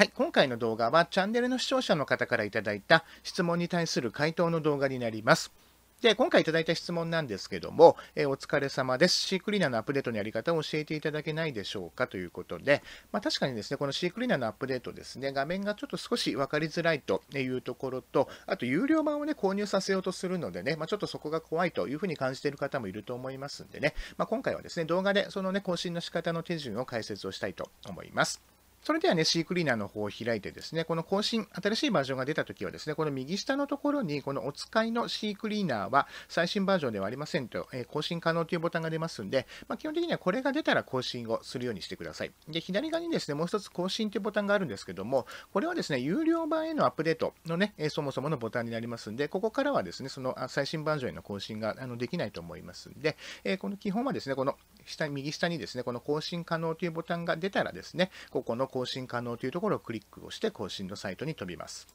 はい、今回の動画はチャンネルの視聴者の方から頂いた質問に対する回答の動画になります。で、今回いただいた質問なんですけども、えー、お疲れ様です。シークリーナーのアップデートのやり方を教えていただけないでしょうかということで、まあ、確かにですね、このシークリーナーのアップデートですね、画面がちょっと少し分かりづらいというところと、あと有料版をね、購入させようとするのでね、まあ、ちょっとそこが怖いというふうに感じている方もいると思いますんでね、まあ、今回はですね、動画でそのね、更新の仕方の手順を解説をしたいと思います。それではね、シークリーナーの方を開いてですね、この更新、新しいバージョンが出たときはですね、この右下のところに、このお使いのシークリーナーは最新バージョンではありませんと、え更新可能というボタンが出ますんで、まあ、基本的にはこれが出たら更新をするようにしてください。で、左側にですね、もう一つ更新というボタンがあるんですけども、これはですね、有料版へのアップデートのね、えそもそものボタンになりますんで、ここからはですね、その最新バージョンへの更新があのできないと思いますんで、えこの基本はですね、この下、右下にですね、この更新可能というボタンが出たらですね、ここの更新可能というところをクリックをして更新のサイトに飛びます。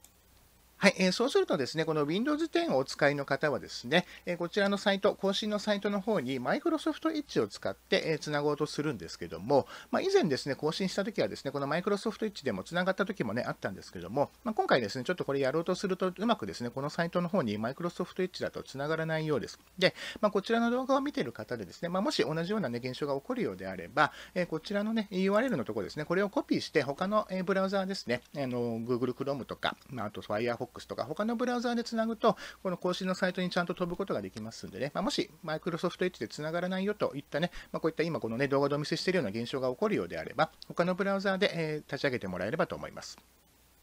はい、えー、そうするとですね、この Windows 10をお使いの方はですね、えこちらのサイト、更新のサイトの方に Microsoft Edge を使って、えー、つなごうとするんですけども、まあ、以前ですね、更新したときはですね、この Microsoft Edge でもつながったときもね、あったんですけども、まあ、今回ですね、ちょっとこれやろうとすると、うまくですね、このサイトの方に Microsoft Edge だとつながらないようです。で、まあ、こちらの動画を見ている方でですね、まもし同じようなね、現象が起こるようであれば、えこちらのね、URL のところですね、これをコピーして、他のブラウザーですね、あの Google Chrome とか、まあ、あと Firefox Firefox とか他のブラウザーでつなぐと、この更新のサイトにちゃんと飛ぶことができますんでね、まあ、もし Microsoft Edge でつながらないよといったね、まあ、こういった今このね、動画でお見せしているような現象が起こるようであれば、他のブラウザーで、え立ち上げてもらえればと思います。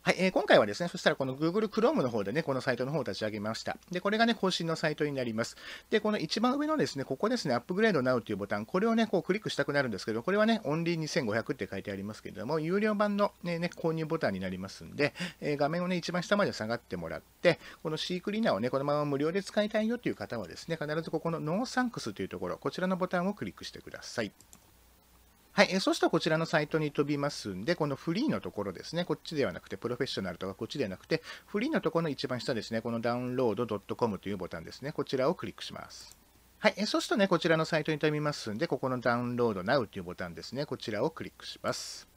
はい、えー、今回はですね、そしたらこの Google Chrome の方でね、このサイトの方を立ち上げました。で、これがね、更新のサイトになります。で、この一番上のですね、ここですね、アップグレード Now というボタン、これをね、こうクリックしたくなるんですけど、これはね、オンリー2500って書いてありますけれども、有料版のね、ね購入ボタンになりますんで、えー、画面をね、一番下まで下がってもらって、このシークリーナーをね、このまま無料で使いたいよという方はですね、必ずここのノーサンクスというところ、こちらのボタンをクリックしてください。はい、えそしたらこちらのサイトに飛びますんで、このフリーのところですね、こっちではなくて、プロフェッショナルとかこっちではなくて、フリーのところの一番下ですね、このダウンロード .com というボタンですね、こちらをクリックします。はい、えそうするとね、こちらのサイトに飛びますんで、ここのダウンロード Now というボタンですね、こちらをクリックします。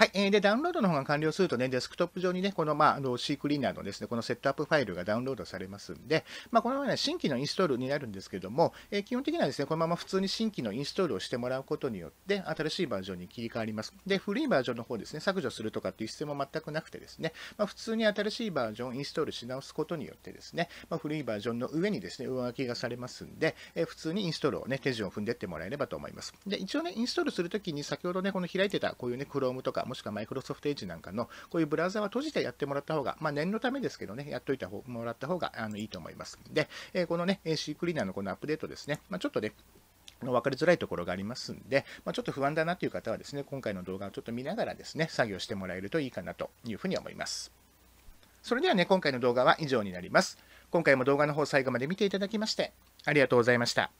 はい。えー、で、ダウンロードの方が完了するとね、デスクトップ上にね、この、まあ、あの、C クリーナーのですね、このセットアップファイルがダウンロードされますんで、まあ、このような新規のインストールになるんですけども、え基本的にはですね、このまま普通に新規のインストールをしてもらうことによって、新しいバージョンに切り替わります。で、古いバージョンの方ですね、削除するとかっていう必要も全くなくてですね、まあ、普通に新しいバージョンをインストールし直すことによってですね、まあ、古いバージョンの上にですね、上書きがされますんで、え普通にインストールをね、手順を踏んでってもらえればと思います。で、一応ね、インストールするときに先ほどね、この開いてたこういうね、Chrome とかもしくはマイクロソフトエッジなんかの、こういうブラウザは閉じてやってもらった方が、まあ、念のためですけどね、やっといてもらった方があのいいと思います。で、えこのね、AC クリーナーのこのアップデートですね、まあ、ちょっとね、分かりづらいところがありますんで、まあ、ちょっと不安だなという方はですね、今回の動画をちょっと見ながらですね、作業してもらえるといいかなというふうに思います。それではね、今回の動画は以上になります。今回も動画の方最後まで見ていただきまして、ありがとうございました。